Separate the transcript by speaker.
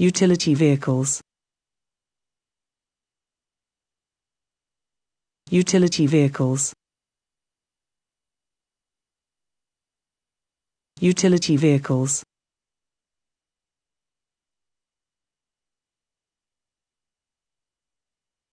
Speaker 1: Utility vehicles. Utility vehicles. Utility vehicles.